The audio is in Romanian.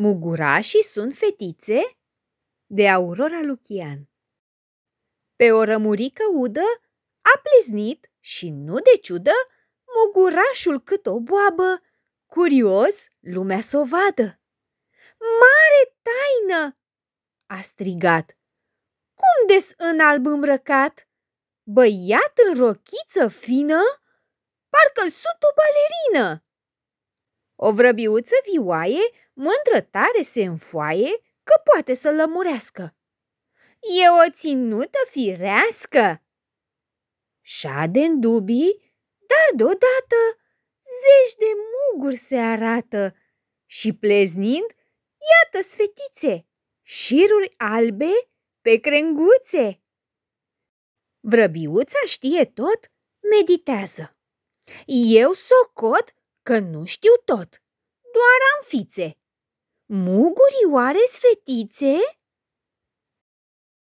Mugurașii sunt fetițe de Aurora Lucian. Pe o rămurică udă a pleznit și nu de ciudă mugurașul cât o boabă, curios lumea s-o vadă. Mare taină! a strigat. Cum des în alb îmbrăcat? Băiat în rochiță fină? Parcă sunt o balerină! O vrăbiuță vioaie, mândră tare se înfoaie că poate să lămurească. E o ținută firească! Șade în dubii, dar deodată zeci de muguri se arată și pleznind, iată sfetițe, șiruri albe pe crenguțe. Vrăbiuța știe tot, meditează. Eu socot că nu știu tot, doar am fițe. Mugurii oare fetițe?